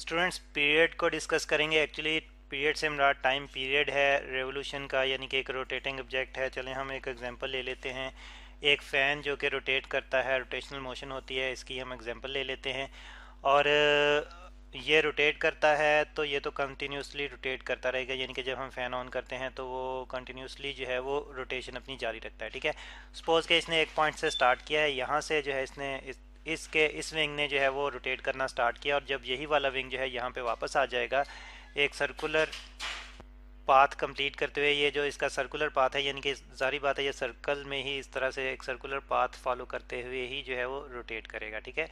students period को discuss करेंगे actually period से हमारा टाइम पीरियड है रेवोल्यूशन का यानी कि एक रोटेटिंग ऑब्जेक्ट है चलें हम एक एग्जांपल ले लेते हैं एक फ़ैन जो कि रोटेट करता है रोटेशनल मोशन होती है इसकी हम एग्जांपल ले लेते हैं और ये रोटेट करता है तो ये तो कंटिन्यूसली रोटेट करता रहेगा यानी कि जब हम फ़ैन ऑन करते हैं तो वो कंटिन्यूसली जो है वो रोटेशन अपनी जारी रखता है ठीक है सपोज़ के इसने एक पॉइंट से स्टार्ट किया है यहाँ से जो है इसने इस इसके इस विंग ने जो है वो रोटेट करना स्टार्ट किया और जब यही वाला विंग जो है यहाँ पे वापस आ जाएगा एक सर्कुलर पाथ कंप्लीट करते हुए ये जो इसका सर्कुलर पाथ है यानी कि जारी बात है ये सर्कल में ही इस तरह से एक सर्कुलर पाथ फॉलो करते हुए ही जो है वो रोटेट करेगा ठीक है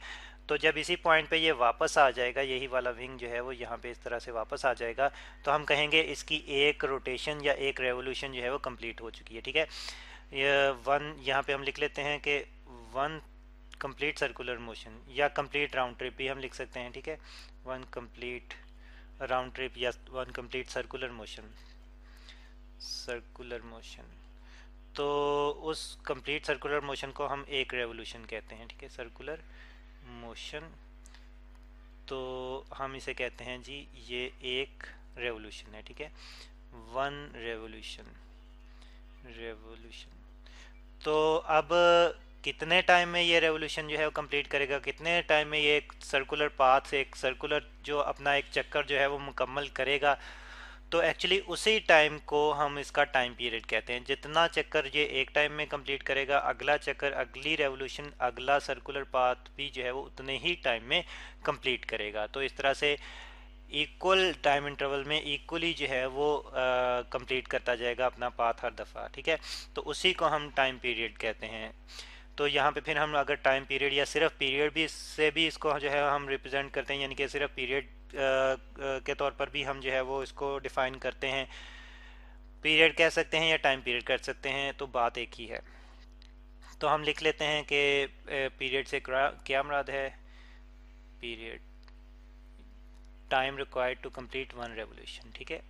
तो जब इसी पॉइंट पे ये वापस आ जाएगा यही वाला विंग जो है वो यहाँ पे इस तरह से वापस आ जाएगा तो हम कहेंगे इसकी एक रोटेशन या एक रेवोल्यूशन जो है वो कम्प्लीट हो चुकी है ठीक है ये वन यहाँ पे हम लिख लेते हैं कि वन कंप्लीट सर्कुलर मोशन या कंप्लीट राउंड ट्रिप भी हम लिख सकते हैं ठीक है वन कंप्लीट राउंड ट्रिप या one complete circular motion circular motion तो उस कंप्लीट सर्कुलर मोशन को हम एक रेवोल्यूशन कहते हैं ठीक है सर्कुलर मोशन तो हम इसे कहते हैं जी ये एक रेवोल्यूशन है ठीक है वन रेवोल्यूशन रेवोल्यूशन तो अब कितने टाइम में ये रेवोल्यूशन जो है वो कंप्लीट करेगा कितने टाइम में ये एक सर्कुलर पाथ से एक सर्कुलर जो अपना एक चक्कर जो है वो मुकम्मल करेगा तो एक्चुअली उसी टाइम को हम इसका टाइम पीरियड कहते हैं जितना चक्कर ये एक टाइम में कंप्लीट करेगा अगला चक्कर अगली रेवोल्यूशन अगला सर्कुलर पाथ भी जो है वो उतने ही टाइम में कम्प्लीट करेगा तो इस तरह से इक्वल टाइम इंटरवल में इक्वली जो है वो कंप्लीट करता जाएगा अपना पाथ हर दफ़ा ठीक है तो उसी को हम टाइम पीरियड कहते हैं तो यहाँ पे फिर हम अगर टाइम पीरियड या सिर्फ पीरियड भी से भी इसको जो है हम रिप्रेजेंट करते हैं यानी कि सिर्फ पीरियड के तौर पर भी हम जो है वो इसको डिफ़ाइन करते हैं पीरियड कह सकते हैं या टाइम पीरियड कर सकते हैं तो बात एक ही है तो हम लिख लेते हैं कि पीरियड से क्या मराद है period time required to complete one revolution ठीक है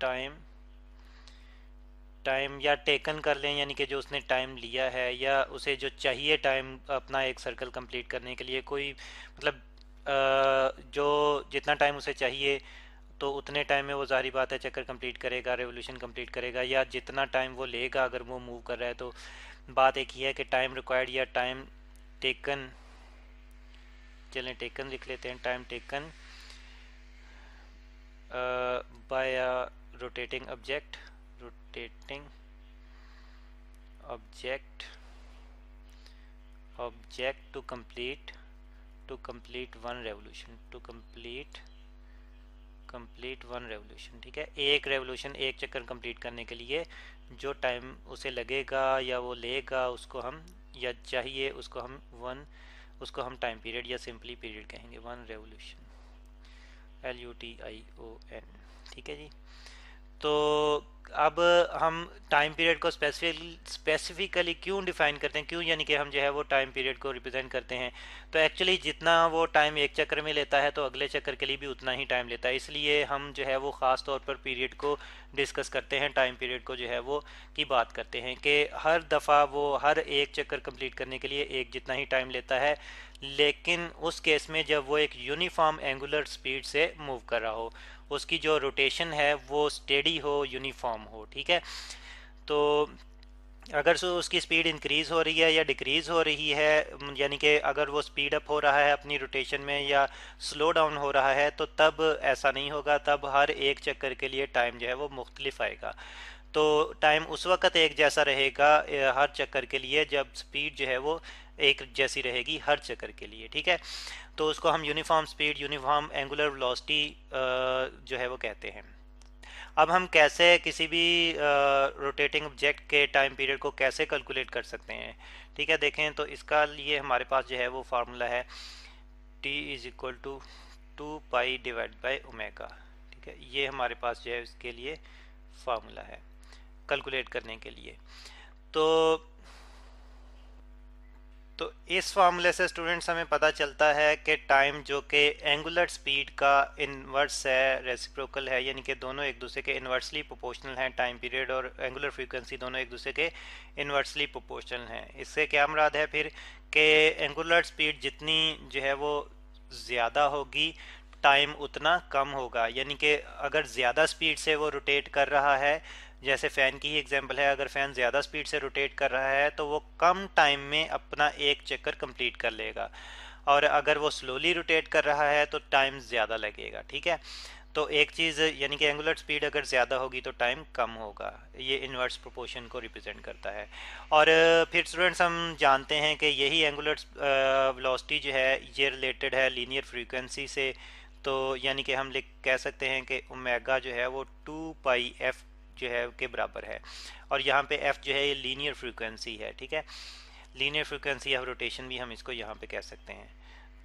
टाइम टाइम या टेकन कर लें यानी कि जो उसने टाइम लिया है या उसे जो चाहिए टाइम अपना एक सर्कल कंप्लीट करने के लिए कोई मतलब जो जितना टाइम उसे चाहिए तो उतने टाइम में वो जारी बात है चक्कर कंप्लीट करेगा रेवोल्यूशन कंप्लीट करेगा या जितना टाइम वो लेगा अगर वो मूव कर रहा है तो बात एक ही है कि टाइम रिक्वायर्ड या टाइम टेकन चलें टेकन लिख लेते हैं time taken by rotating object rotating object object to complete to complete one revolution to complete complete one revolution ठीक है एक रेवोल्यूशन एक चक्कर कंप्लीट करने के लिए जो टाइम उसे लगेगा या वो लेगा उसको हम या चाहिए उसको हम वन उसको हम टाइम पीरियड या सिंपली पीरियड कहेंगे one revolution L U T I O N ठीक है जी तो अब हम टाइम पीरियड को स्पेसिफिक स्पेसिफिकली क्यों डिफाइन करते हैं क्यों यानी कि हम जो है वो टाइम पीरियड को रिप्रेजेंट करते हैं तो एक्चुअली जितना वो टाइम एक चक्कर में लेता है तो अगले चक्कर के लिए भी उतना ही टाइम लेता है इसलिए हम जो है वो ख़ास तौर पर पीरियड को डिस्कस करते हैं टाइम पीरियड को जो है वो की बात करते हैं कि हर दफ़ा वो हर एक चक्कर कंप्लीट करने के लिए एक जितना ही टाइम लेता है लेकिन उस केस में जब वो एक यूनिफॉर्म एंगुलर स्पीड से मूव कर रहा हो उसकी जो रोटेशन है वो स्टेडी हो यूनिफॉर्म हो ठीक है तो अगर सो उसकी स्पीड इंक्रीज हो रही है या डिक्रीज हो रही है यानी कि अगर वो स्पीड अप हो रहा है अपनी रोटेशन में या स्लो डाउन हो रहा है तो तब ऐसा नहीं होगा तब हर एक चक्कर के लिए टाइम जो है वो मुख्तलिफ आएगा तो टाइम उस वक्त एक जैसा रहेगा हर चक्कर के लिए जब स्पीड जो है वो एक जैसी रहेगी हर चक्कर के लिए ठीक है तो उसको हम uniform speed uniform angular velocity जो है वो कहते हैं अब हम कैसे किसी भी रोटेटिंग ऑब्जेक्ट के टाइम पीरियड को कैसे कैलकुलेट कर सकते हैं ठीक है देखें तो इसका लिए हमारे पास जो है वो फार्मूला है T is equal to two pi divide by omega ठीक है ये हमारे पास जो है इसके लिए फार्मूला है कैलकुलेट करने के लिए तो तो इस फार्मूले से स्टूडेंट्स हमें पता चलता है कि टाइम जो कि एंगुलर स्पीड का इन्वर्स है रेसिप्रोकल है यानी कि दोनों एक दूसरे के इन्वर्सली प्रोपोर्शनल हैं टाइम पीरियड और एंगुलर फ्रीक्वेंसी दोनों एक दूसरे के इन्वर्सली प्रोपोर्शनल हैं इससे क्या मुराद है फिर कि एंगुलर स्पीड जितनी जो है वो ज़्यादा होगी टाइम उतना कम होगा यानी कि अगर ज़्यादा स्पीड से वो रोटेट कर रहा है जैसे फ़ैन की ही एग्जांपल है अगर फ़ैन ज़्यादा स्पीड से रोटेट कर रहा है तो वो कम टाइम में अपना एक चक्कर कंप्लीट कर लेगा और अगर वो स्लोली रोटेट कर रहा है तो टाइम ज़्यादा लगेगा ठीक है तो एक चीज़ यानी कि एंगुलर स्पीड अगर ज़्यादा होगी तो टाइम कम होगा ये इन्वर्स प्रोपोर्शन को रिप्रेजेंट करता है और फिर स्टूडेंट्स हम जानते हैं कि यही एंगुलर वेलोसिटी जो है ये रिलेटेड है लीनियर फ्रीक्वेंसी से तो यानी कि हम लिख कह सकते हैं कि ओमेगा जो है वो टू पाई एफ जो है के बराबर है और यहाँ पे एफ जो है ये लीनियर फ्रीक्वेंसी है ठीक है लीनियर फ्रीक्वेंसी ऑफ रोटेशन भी हम इसको यहाँ पे कह सकते हैं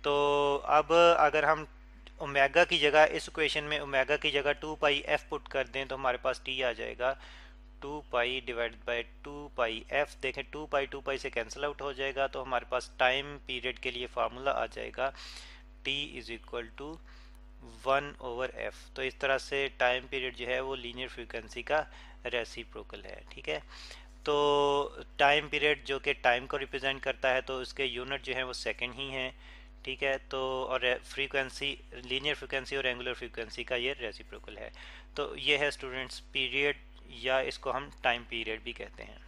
तो अब अगर हम ओमेगा की जगह इस क्वेश्चन में ओमेगा की जगह टू पाई एफ पुट कर दें तो हमारे पास टी आ जाएगा two pi divide by two pi F देखें टू पाई टू पाई से कैंसिल आउट हो जाएगा तो हमारे पास टाइम पीरियड के लिए फार्मूला आ जाएगा T is equal to one over F तो इस तरह से टाइम पीरियड जो है वो लीनियर फ्रीक्वेंसी का रेसिप्रोकल है ठीक है तो टाइम पीरियड जो कि टाइम को रिप्रेजेंट करता है तो उसके यूनिट जो है वो सेकेंड ही हैं ठीक है तो और फ्रीक्वेंसी लीनियर फ्रीक्वेंसी और एंगुलर फ्रीक्वेंसी का ये रेसिप्रोकल है तो ये है स्टूडेंट्स पीरियड या इसको हम टाइम पीरियड भी कहते हैं